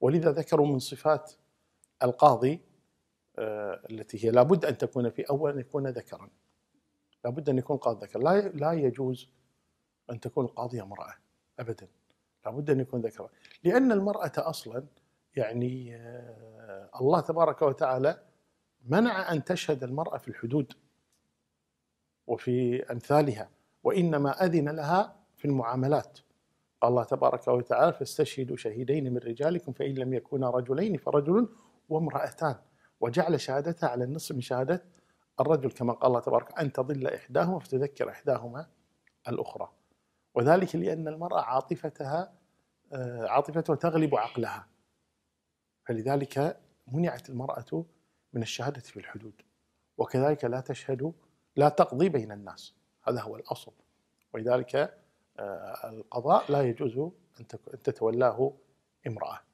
ولذا ذكروا من صفات القاضي آه، التي هي لابد ان تكون في اول ان يكون ذكرا لابد ان يكون قاضي ذكر لا لا يجوز ان تكون القاضيه امراه ابدا لابد ان يكون ذكرا لان المراه اصلا يعني آه، الله تبارك وتعالى منع ان تشهد المراه في الحدود وفي امثالها وانما اذن لها في المعاملات قال الله تبارك وتعالى فاستشهدوا شهيدين من رجالكم فإن لم يكونا رجلين فرجل وامرأتان وجعل شهادتها على النصف من شهادة الرجل كما قال الله تبارك أن تضل إحداهما فتذكر إحداهما الأخرى وذلك لأن المرأة عاطفتها آه، عاطفتها تغلب عقلها فلذلك منعت المرأة من الشهادة في الحدود وكذلك لا تشهد لا تقضي بين الناس هذا هو الأصل ولذلك آه، القضاء لا يجوز أن تتولاه امرأة